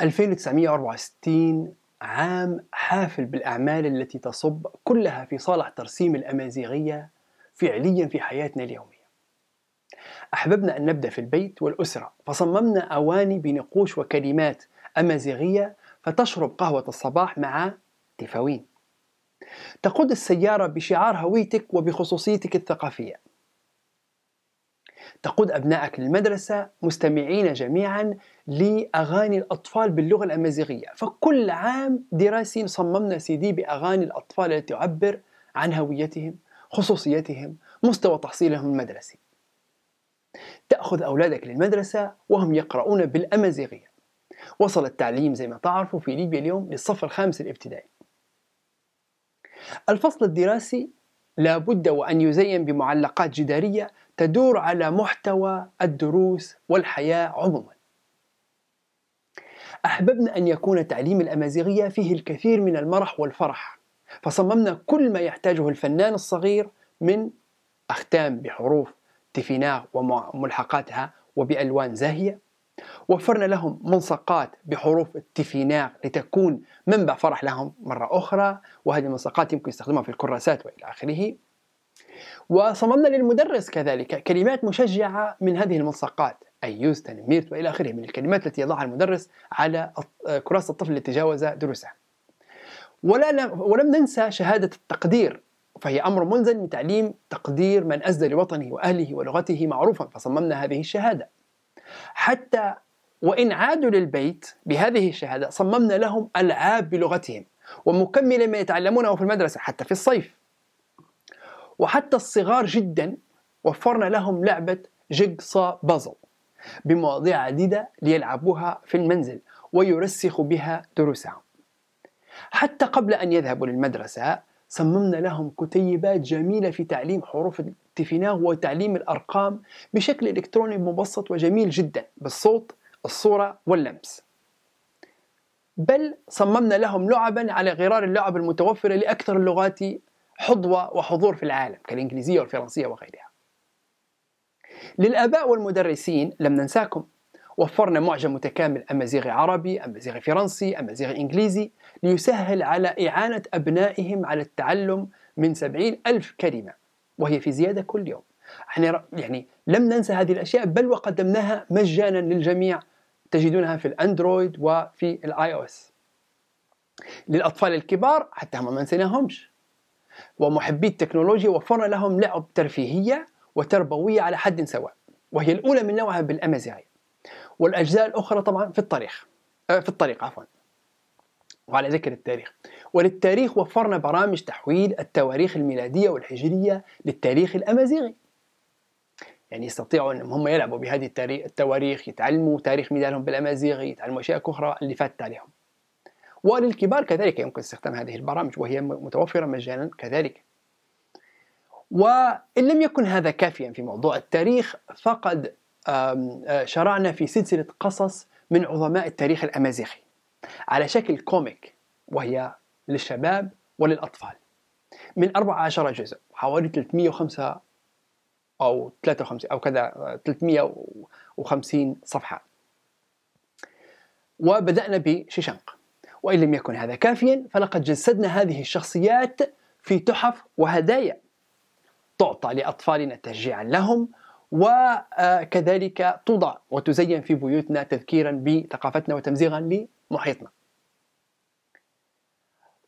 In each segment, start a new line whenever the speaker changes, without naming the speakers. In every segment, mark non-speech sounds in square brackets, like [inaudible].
2964 عام حافل بالأعمال التي تصب كلها في صالح ترسيم الأمازيغية فعليا في حياتنا اليومية أحببنا أن نبدأ في البيت والأسرة فصممنا أواني بنقوش وكلمات أمازيغية فتشرب قهوة الصباح مع تفاوين تقود السيارة بشعار هويتك وبخصوصيتك الثقافية تقود أبنائك للمدرسة مستمعين جميعا لأغاني الأطفال باللغة الأمازيغية فكل عام دراسي صممنا سيدي بأغاني الأطفال التي تعبر عن هويتهم خصوصيتهم مستوى تحصيلهم المدرسي تأخذ أولادك للمدرسة وهم يقرؤون بالأمازيغية وصل التعليم زي ما تعرفوا في ليبيا اليوم للصف الخامس الابتدائي الفصل الدراسي لابد وأن يزين بمعلقات جدارية تدور على محتوى الدروس والحياة عموما أحببنا أن يكون تعليم الأمازيغية فيه الكثير من المرح والفرح فصممنا كل ما يحتاجه الفنان الصغير من أختام بحروف تفيناغ وملحقاتها وبألوان زاهية وفرنا لهم منسقات بحروف التفيناغ لتكون منبع فرح لهم مرة أخرى وهذه المنسقات يمكن يستخدمها في الكراسات وإلى آخره وصممنا للمدرس كذلك كلمات مشجعة من هذه الملصقات أيوز تنميرت وإلى آخره من الكلمات التي يضعها المدرس على كراسة الطفل الذي تجاوز دروسه ولا ولم ننسى شهادة التقدير فهي أمر ملزم من تعليم تقدير من أزدى لوطنه وأهله ولغته معروفا فصممنا هذه الشهادة حتى وإن عادوا للبيت بهذه الشهادة صممنا لهم ألعاب بلغتهم ومكملة ما يتعلمونه في المدرسة حتى في الصيف وحتى الصغار جدا وفرنا لهم لعبة جيجسا بازل بمواضيع عديدة ليلعبوها في المنزل ويرسخوا بها دروسهم حتى قبل أن يذهبوا للمدرسة صممنا لهم كتيبات جميلة في تعليم حروف التفناغ وتعليم الأرقام بشكل إلكتروني مبسط وجميل جدا بالصوت الصورة واللمس بل صممنا لهم لعبا على غرار اللعب المتوفرة لأكثر اللغات حظوة وحضور في العالم كالإنجليزية والفرنسية وغيرها للآباء والمدرسين لم ننساكم وفرنا معجم متكامل أمازيغ عربي أمازيغ فرنسي أمازيغ إنجليزي ليسهل على إعانة أبنائهم على التعلم من سبعين ألف كلمة وهي في زيادة كل يوم احنا يعني, يعني لم ننسى هذه الأشياء بل وقدمناها مجانا للجميع تجدونها في الأندرويد وفي الآي أو إس للأطفال الكبار حتى هم ما نسيناهمش ومحبي التكنولوجيا وفرنا لهم لعب ترفيهية وتربوية على حد سواء وهي الأولى من نوعها بالأمازيغية والأجزاء الأخرى طبعا في الطريق آه، في الطريق عفوا وعلى ذكر التاريخ وللتاريخ وفرنا برامج تحويل التواريخ الميلادية والهجرية للتاريخ الأمازيغي يعني يستطيعوا انهم هم يلعبوا بهذه التواريخ يتعلموا تاريخ ميلادهم بالامازيغي يتعلموا اشياء اخرى اللي فاتت عليهم وللكبار كذلك يمكن استخدام هذه البرامج وهي متوفرة مجانا كذلك وإن لم يكن هذا كافيا في موضوع التاريخ فقد شرعنا في سلسلة قصص من عظماء التاريخ الأمازيغي على شكل كوميك وهي للشباب وللأطفال من 14 جزء حوالي 305 أو 53 أو كذا 350 صفحة وبدأنا بشيشانق وإن لم يكن هذا كافيا فلقد جسدنا هذه الشخصيات في تحف وهدايا تعطى لأطفالنا تشجيعا لهم وكذلك توضع وتزين في بيوتنا تذكيرا بثقافتنا وتمزيغا لمحيطنا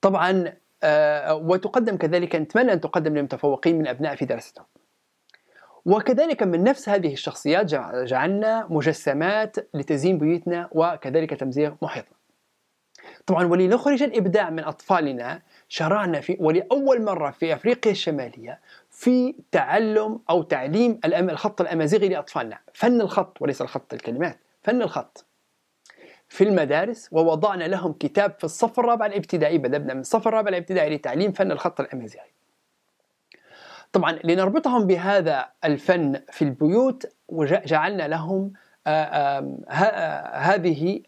طبعا آه، وتقدم كذلك نتمنى أن تقدم للمتفوقين من أبناء في دراستهم وكذلك من نفس هذه الشخصيات جعلنا مجسمات لتزيين بيوتنا وكذلك تمزيغ محيطنا طبعا ولنخرج الإبداع من أطفالنا شرعنا في ولأول مرة في أفريقيا الشمالية في تعلم أو تعليم الخط الأمازيغي لأطفالنا فن الخط وليس الخط الكلمات فن الخط في المدارس ووضعنا لهم كتاب في الصف الرابع الابتدائي بدأنا من الصف الرابع الابتدائي لتعليم فن الخط الأمازيغي طبعا لنربطهم بهذا الفن في البيوت وجعلنا لهم آه، هذه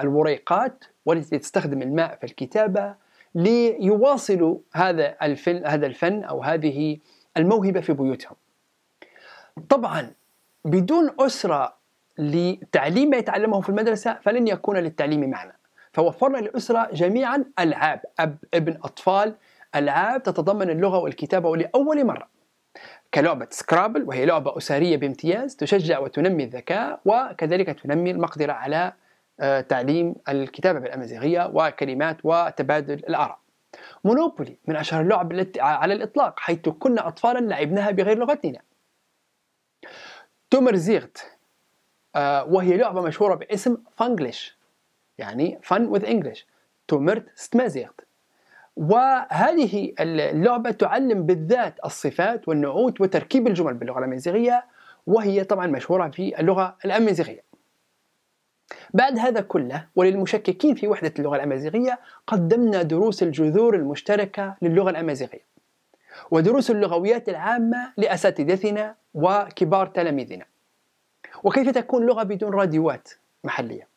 الوريقات والتي تستخدم الماء في الكتابة ليواصلوا هذا الفن هذا الفن أو هذه الموهبة في بيوتهم طبعا بدون أسرة لتعليم ما يتعلمه في المدرسة فلن يكون للتعليم معنى فوفرنا للأسرة جميعا ألعاب أب ابن أطفال ألعاب تتضمن اللغة والكتابة ولأول مرة كلعبة سكرابل وهي لعبة أسرية بامتياز تشجع وتنمي الذكاء وكذلك تنمي المقدرة على آه، تعليم الكتابة بالأمازيغية وكلمات وتبادل الآراء مونوبولي من أشهر اللعب على الإطلاق حيث كنا أطفالا لعبناها بغير لغتنا تومرزيغت آه، وهي لعبة مشهورة باسم فانجلش يعني فن وذ انجلش تومرت ستمازيغت وهذه اللعبة تعلم بالذات الصفات والنعوت وتركيب الجمل باللغة الأمازيغية وهي طبعا مشهورة في اللغة الأمازيغية بعد هذا كله وللمشككين في وحدة اللغة الأمازيغية قدمنا دروس الجذور المشتركة للغة الأمازيغية ودروس اللغويات العامة لأساتذتنا وكبار تلاميذنا وكيف تكون لغة بدون راديوات محلية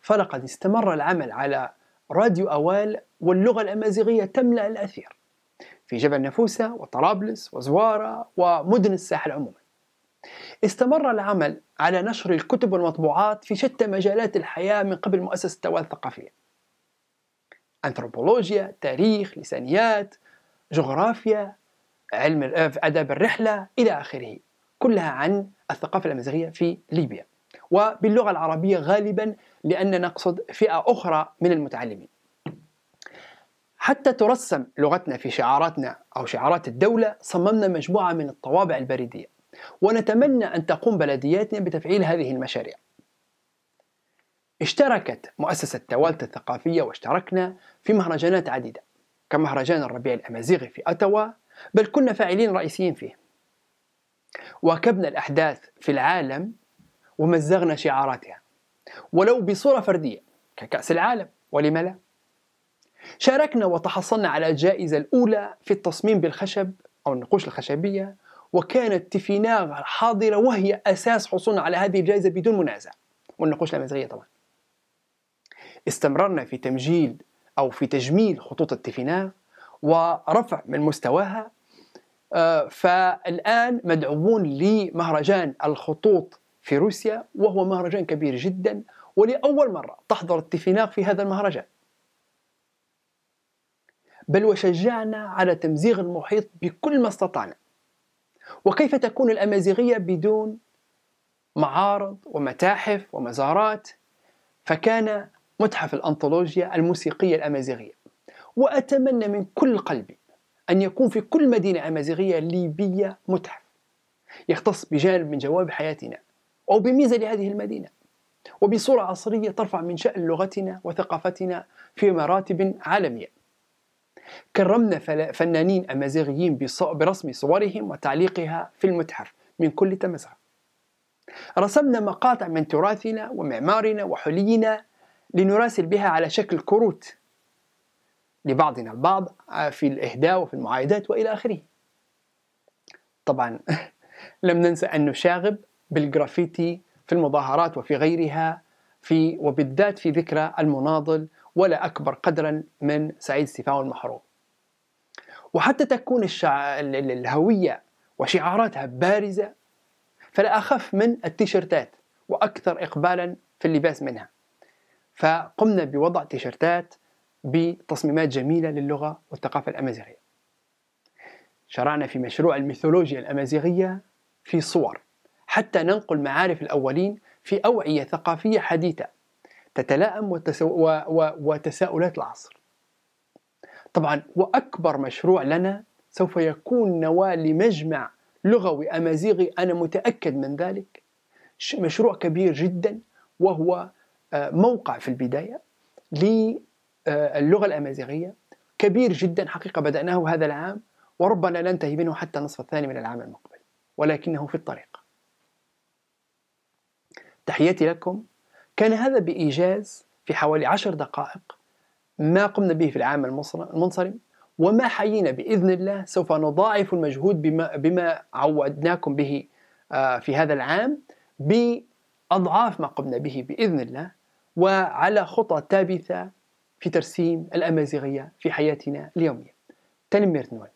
فلقد استمر العمل على راديو أوال واللغة الأمازيغية تملأ الأثير في جبل نافوسة وطرابلس وزوارة ومدن الساحل عموما استمر العمل على نشر الكتب والمطبوعات في شتى مجالات الحياة من قبل مؤسسة أوال الثقافية أنثروبولوجيا، تاريخ، لسانيات، جغرافيا، علم أداب الرحلة إلى آخره كلها عن الثقافة الأمازيغية في ليبيا وباللغة العربية غالبا لأن نقصد فئة أخرى من المتعلمين حتى ترسم لغتنا في شعاراتنا أو شعارات الدولة صممنا مجموعة من الطوابع البريدية ونتمنى أن تقوم بلدياتنا بتفعيل هذه المشاريع اشتركت مؤسسة توالت الثقافية واشتركنا في مهرجانات عديدة كمهرجان الربيع الأمازيغي في أتوا بل كنا فاعلين رئيسيين فيه واكبنا الأحداث في العالم ومزغنا شعاراتها ولو بصورة فردية ككأس العالم ولم لا؟ شاركنا وتحصلنا على الجائزة الأولى في التصميم بالخشب أو النقوش الخشبية وكانت تيفيناغ حاضرة وهي أساس حصولنا على هذه الجائزة بدون منازع والنقوش الأمازيغية طبعا استمررنا في تمجيد أو في تجميل خطوط التيفيناغ ورفع من مستواها آه، فالآن مدعوون لمهرجان الخطوط في روسيا وهو مهرجان كبير جدا ولأول مرة تحضر التفناق في هذا المهرجان بل وشجعنا على تمزيغ المحيط بكل ما استطعنا وكيف تكون الأمازيغية بدون معارض ومتاحف ومزارات فكان متحف الأنطولوجيا الموسيقية الأمازيغية وأتمنى من كل قلبي أن يكون في كل مدينة أمازيغية ليبية متحف يختص بجانب من جوانب حياتنا أو بميزة لهذه المدينة وبصورة عصرية ترفع من شأن لغتنا وثقافتنا في مراتب عالمية كرمنا فنانين أمازيغيين برسم صورهم وتعليقها في المتحف من كل تمسح رسمنا مقاطع من تراثنا ومعمارنا وحلينا لنراسل بها على شكل كروت لبعضنا البعض في الإهداء وفي المعايدات وإلى آخره طبعا [laughs] لم ننسى أن نشاغب بالجرافيتي في المظاهرات وفي غيرها في وبالذات في ذكرى المناضل ولا أكبر قدرا من سعيد سيفاو المحروم وحتى تكون الشع... الهوية وشعاراتها بارزة فلا أخف من التيشيرتات وأكثر إقبالا في اللباس منها فقمنا بوضع تيشيرتات بتصميمات جميلة للغة والثقافة الأمازيغية شرعنا في مشروع الميثولوجيا الأمازيغية في صور حتى ننقل معارف الأولين في أوعية ثقافية حديثة تتلائم وتسو... و... و... وتساؤلات العصر طبعا وأكبر مشروع لنا سوف يكون نواة لمجمع لغوي أمازيغي أنا متأكد من ذلك مشروع كبير جدا وهو آه، موقع في البداية آه، للغة الأمازيغية كبير جدا حقيقة بدأناه هذا العام وربما ننتهي منه حتى النصف الثاني من العام المقبل ولكنه في الطريق تحياتي لكم كان هذا بإيجاز في حوالي عشر دقائق ما قمنا به في العام المنصرم وما حيينا بإذن الله سوف نضاعف المجهود بما, بما عودناكم به آه، في هذا العام بأضعاف ما قمنا به بإذن الله وعلى خطى تابثة في ترسيم الأمازيغية في حياتنا اليومية تنمير نوال